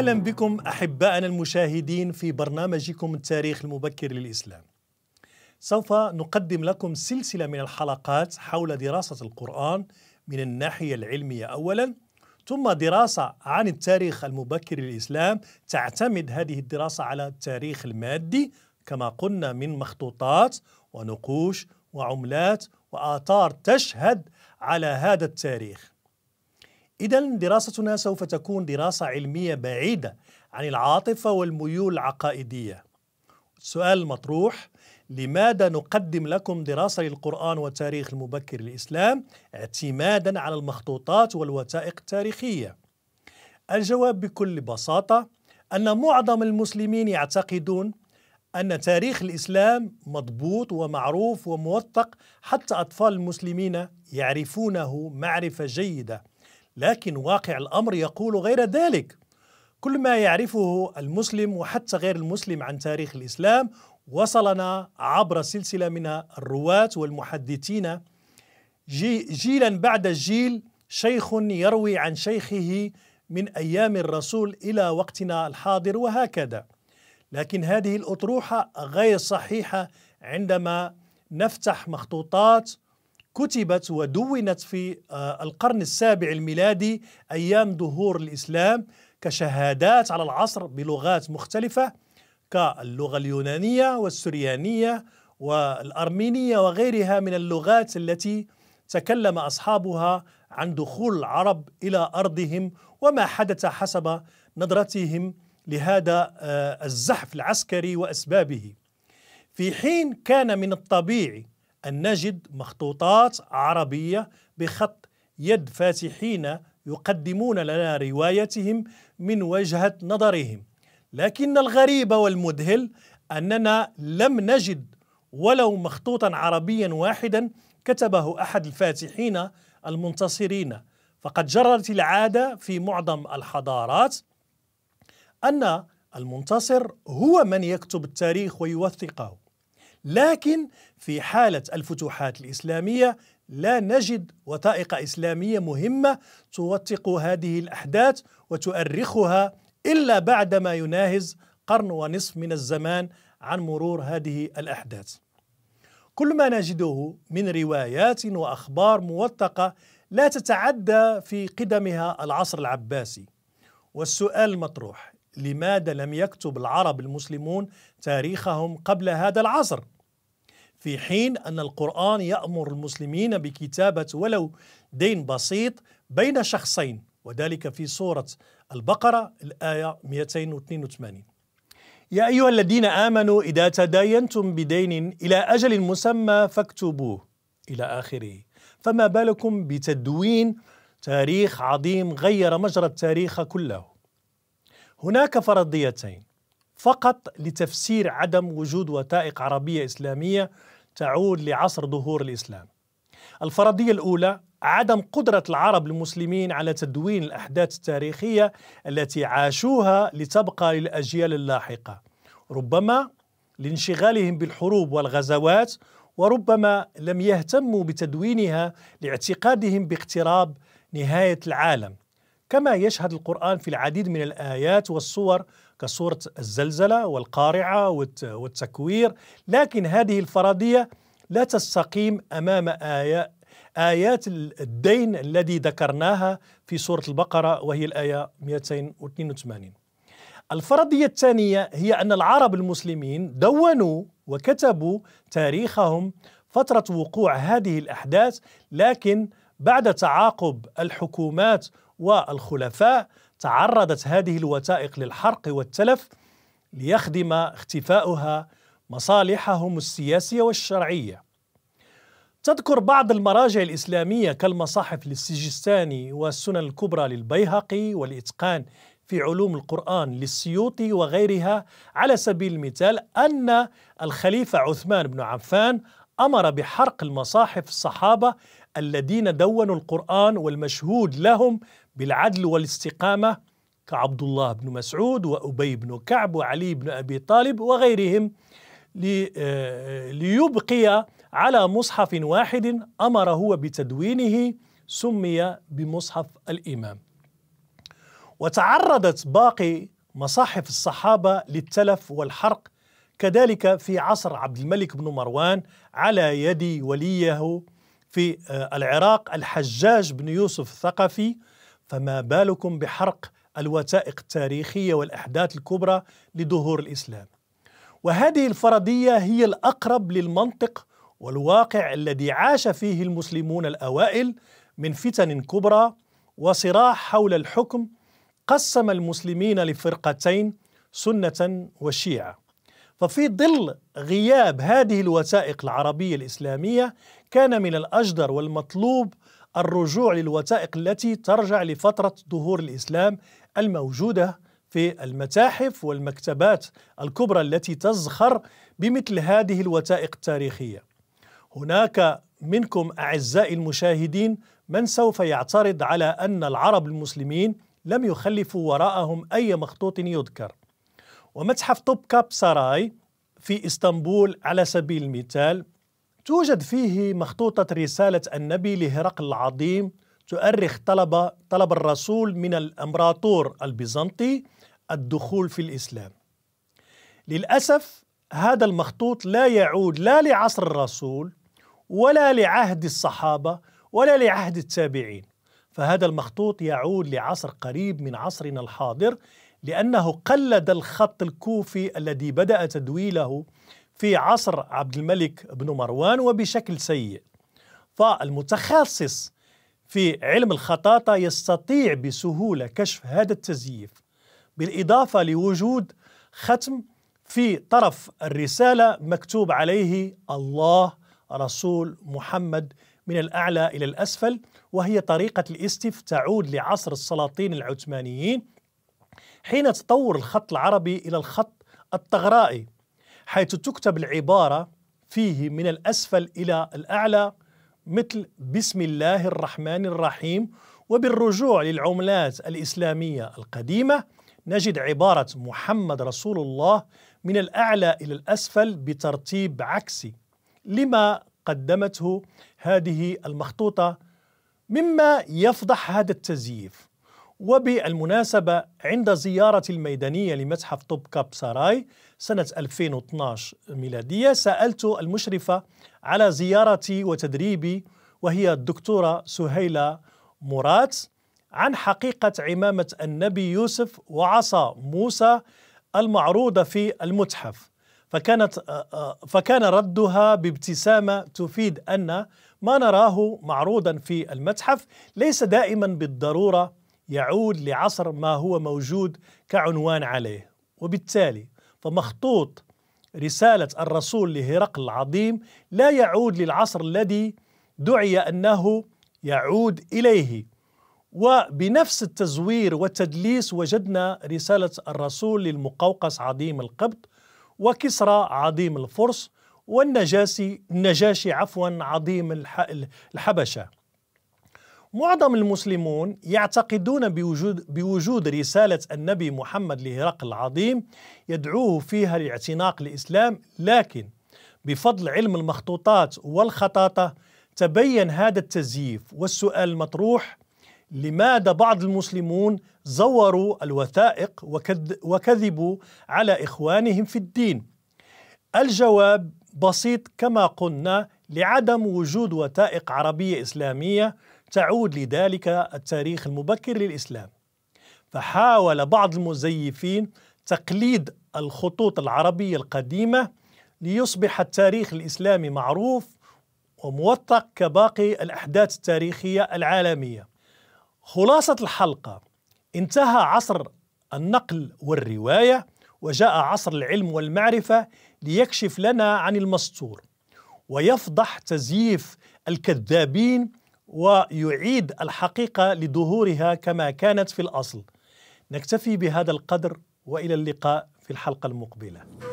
اهلا بكم احبائنا المشاهدين في برنامجكم التاريخ المبكر للاسلام. سوف نقدم لكم سلسله من الحلقات حول دراسه القران من الناحيه العلميه اولا ثم دراسه عن التاريخ المبكر للاسلام تعتمد هذه الدراسه على التاريخ المادي كما قلنا من مخطوطات ونقوش وعملات واثار تشهد على هذا التاريخ. إذا دراستنا سوف تكون دراسة علمية بعيدة عن العاطفة والميول العقائدية. السؤال المطروح لماذا نقدم لكم دراسة للقرآن والتاريخ المبكر للإسلام اعتمادا على المخطوطات والوثائق التاريخية؟ الجواب بكل بساطة أن معظم المسلمين يعتقدون أن تاريخ الإسلام مضبوط ومعروف وموثق حتى أطفال المسلمين يعرفونه معرفة جيدة لكن واقع الامر يقول غير ذلك كل ما يعرفه المسلم وحتى غير المسلم عن تاريخ الاسلام وصلنا عبر سلسله من الرواه والمحدثين جي جيلا بعد جيل شيخ يروي عن شيخه من ايام الرسول الى وقتنا الحاضر وهكذا لكن هذه الاطروحه غير صحيحه عندما نفتح مخطوطات كتبت ودونت في آه، القرن السابع الميلادي أيام ظهور الإسلام كشهادات على العصر بلغات مختلفة كاللغة اليونانية والسريانية والأرمينية وغيرها من اللغات التي تكلم أصحابها عن دخول العرب إلى أرضهم وما حدث حسب نظرتهم لهذا آه، الزحف العسكري وأسبابه في حين كان من الطبيعي أن نجد مخطوطات عربية بخط يد فاتحين يقدمون لنا روايتهم من وجهة نظرهم لكن الغريب والمذهل أننا لم نجد ولو مخطوطا عربيا واحدا كتبه أحد الفاتحين المنتصرين فقد جرت العادة في معظم الحضارات أن المنتصر هو من يكتب التاريخ ويوثقه لكن في حالة الفتوحات الإسلامية لا نجد وثائق إسلامية مهمة توثق هذه الأحداث وتؤرخها إلا بعدما يناهز قرن ونصف من الزمان عن مرور هذه الأحداث كل ما نجده من روايات وأخبار موثقة لا تتعدى في قدمها العصر العباسي والسؤال المطروح لماذا لم يكتب العرب المسلمون تاريخهم قبل هذا العصر في حين أن القرآن يأمر المسلمين بكتابة ولو دين بسيط بين شخصين وذلك في سورة البقرة الآية 282 يا أيها الذين آمنوا إذا تداينتم بدين إلى أجل مسمى فاكتبوه إلى آخره فما بالكم بتدوين تاريخ عظيم غير مجرى التاريخ كله هناك فرضيتين فقط لتفسير عدم وجود وثائق عربية إسلامية تعود لعصر ظهور الإسلام. الفرضية الأولى عدم قدرة العرب المسلمين على تدوين الأحداث التاريخية التي عاشوها لتبقى للأجيال اللاحقة. ربما لانشغالهم بالحروب والغزوات وربما لم يهتموا بتدوينها لاعتقادهم باقتراب نهاية العالم كما يشهد القرآن في العديد من الآيات والصور كصورة الزلزلة والقارعة والتكوير لكن هذه الفرضية لا تستقيم أمام آيات آيات الدين الذي ذكرناها في سورة البقرة وهي الآية 282 الفرضية الثانية هي أن العرب المسلمين دونوا وكتبوا تاريخهم فترة وقوع هذه الأحداث لكن بعد تعاقب الحكومات والخلفاء تعرضت هذه الوثائق للحرق والتلف ليخدم اختفاؤها مصالحهم السياسيه والشرعيه تذكر بعض المراجع الإسلامية كالمصاحف للسجستاني والسنن الكبرى للبيهقي والإتقان في علوم القرآن للسيوطي وغيرها على سبيل المثال أن الخليفة عثمان بن عفان أمر بحرق المصاحف الصحابة الذين دونوا القرآن والمشهود لهم بالعدل والاستقامة كعبد الله بن مسعود وأبي بن كعب وعلي بن أبي طالب وغيرهم آه، ليبقي على مصحف واحد أمر هو بتدوينه سمي بمصحف الإمام وتعرضت باقي مصاحف الصحابة للتلف والحرق كذلك في عصر عبد الملك بن مروان على يد وليه في آه، العراق الحجاج بن يوسف الثقفي فما بالكم بحرق الوثائق التاريخيه والاحداث الكبرى لظهور الاسلام. وهذه الفرضيه هي الاقرب للمنطق والواقع الذي عاش فيه المسلمون الاوائل من فتن كبرى وصراع حول الحكم قسم المسلمين لفرقتين سنه وشيعه. ففي ظل غياب هذه الوثائق العربية الإسلامية كان من الأجدر والمطلوب الرجوع للوثائق التي ترجع لفترة ظهور الإسلام الموجودة في المتاحف والمكتبات الكبرى التي تزخر بمثل هذه الوثائق التاريخية هناك منكم أعزائي المشاهدين من سوف يعترض على أن العرب المسلمين لم يخلفوا وراءهم أي مخطوط يذكر ومتحف توب كاب سراي في اسطنبول على سبيل المثال توجد فيه مخطوطة رسالة النبي لهرقل العظيم تؤرخ طلب طلب الرسول من الامبراطور البيزنطي الدخول في الاسلام. للاسف هذا المخطوط لا يعود لا لعصر الرسول ولا لعهد الصحابه ولا لعهد التابعين، فهذا المخطوط يعود لعصر قريب من عصرنا الحاضر لأنه قلد الخط الكوفي الذي بدأ تدويله في عصر عبد الملك بن مروان وبشكل سيء فالمتخصص في علم الخطاطة يستطيع بسهولة كشف هذا التزييف بالإضافة لوجود ختم في طرف الرسالة مكتوب عليه الله رسول محمد من الأعلى إلى الأسفل وهي طريقة الإستف تعود لعصر السلاطين العثمانيين حين تطور الخط العربي إلى الخط الطغرائي حيث تكتب العبارة فيه من الأسفل إلى الأعلى مثل بسم الله الرحمن الرحيم وبالرجوع للعملات الإسلامية القديمة نجد عبارة محمد رسول الله من الأعلى إلى الأسفل بترتيب عكسي لما قدمته هذه المخطوطة مما يفضح هذا التزييف وبالمناسبة عند زيارة الميدانية لمتحف طوب كاب سراي سنة 2012 ميلادية سألت المشرفة على زيارتي وتدريبي وهي الدكتورة سهيلة مرات عن حقيقة عمامة النبي يوسف وعصا موسى المعروضة في المتحف فكانت آه، آه، فكان ردها بابتسامة تفيد أن ما نراه معروضا في المتحف ليس دائما بالضرورة يعود لعصر ما هو موجود كعنوان عليه وبالتالي فمخطوط رسالة الرسول لهرقل العظيم لا يعود للعصر الذي دعي أنه يعود إليه وبنفس التزوير والتدليس وجدنا رسالة الرسول للمقوقس عظيم القبط وكسرى عظيم الفرس والنجاسي النجاشي عفوا عظيم الحبشة معظم المسلمون يعتقدون بوجود, بوجود رسالة النبي محمد لهرقل العظيم يدعوه فيها لاعتناق الإسلام لكن بفضل علم المخطوطات والخطاطة تبين هذا التزييف والسؤال المطروح لماذا بعض المسلمون زوروا الوثائق وكذبوا على إخوانهم في الدين الجواب بسيط كما قلنا لعدم وجود وثائق عربية إسلامية تعود لذلك التاريخ المبكر للإسلام فحاول بعض المزيفين تقليد الخطوط العربية القديمة ليصبح التاريخ الإسلامي معروف وموثق كباقي الأحداث التاريخية العالمية خلاصة الحلقة انتهى عصر النقل والرواية وجاء عصر العلم والمعرفة ليكشف لنا عن المستور ويفضح تزييف الكذابين ويعيد الحقيقة لظهورها كما كانت في الأصل نكتفي بهذا القدر وإلى اللقاء في الحلقة المقبلة